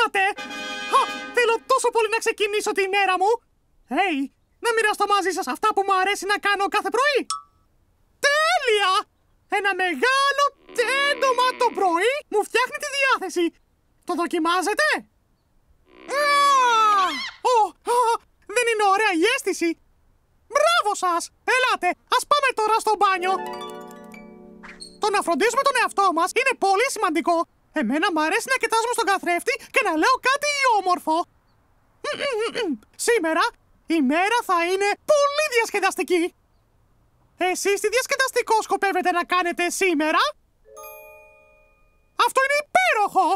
Α, θέλω τόσο πολύ να ξεκινήσω τη μέρα μου! Hey, να μοιραστώ μαζί σας αυτά που μου αρέσει να κάνω κάθε πρωί! Τέλεια! Ένα μεγάλο τέντομα το πρωί μου φτιάχνει τη διάθεση! Το δοκιμάζετε? Ω, δεν είναι ωραία η αίσθηση! Μπράβο σας! Ελάτε, ας πάμε τώρα στο μπάνιο! Το να φροντίζουμε τον εαυτό μας είναι πολύ σημαντικό Εμένα μ' αρέσει να κοιτάζουμε στον καθρέφτη και να λέω κάτι όμορφο. Σήμερα η μέρα θα είναι πολύ διασκεδαστική. Εσείς τι διασκεδαστικό σκοπεύετε να κάνετε σήμερα? Αυτό είναι υπέροχο!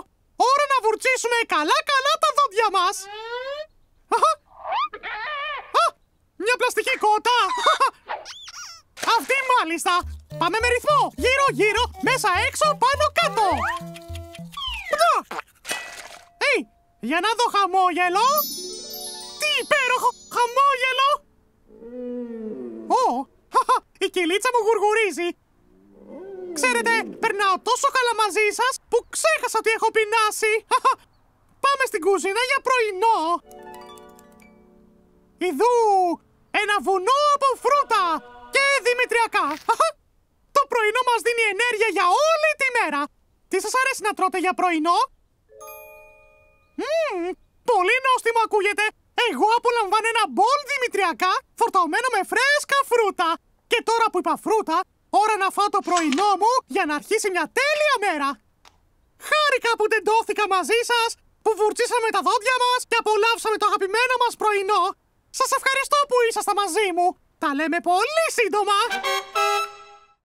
Ώρα να βουρτσίσουμε καλά-καλά τα δόντια μας! μια πλαστική κότα! Αυτή μάλιστα! Πάμε με ρυθμό! Γύρω-γύρω, μέσα-έξω, πάνω-κάτω! Για να δω χαμόγελο! Τι υπέροχο χαμόγελο! Ω, η κυλίτσα μου γουργουρίζει! Ξέρετε, περνάω τόσο καλά μαζί σας που ξέχασα ότι έχω πεινάσει! Πάμε στην κουζίνα για πρωινό! Ιδού, ένα βουνό από φρούτα και δημητριακά! Το πρωινό μας δίνει ενέργεια για όλη τη μέρα! Τι σας αρέσει να τρώτε για πρωινό? Μμμ! πολύ νόστιμο ακούγεται. Εγώ απολαμβάνω ένα μπολ δημητριακά φορτωμένο με φρέσκα φρούτα. Και τώρα που είπα φρούτα, ώρα να φάω το πρωινό μου για να αρχίσει μια τέλεια μέρα. Χάρηκα που τεντώθηκα μαζί σας, που βουρτσίσαμε τα δόντια μας και απολαύσαμε το αγαπημένο μας πρωινό. Σας ευχαριστώ που ήσασταν μαζί μου. Τα λέμε πολύ σύντομα.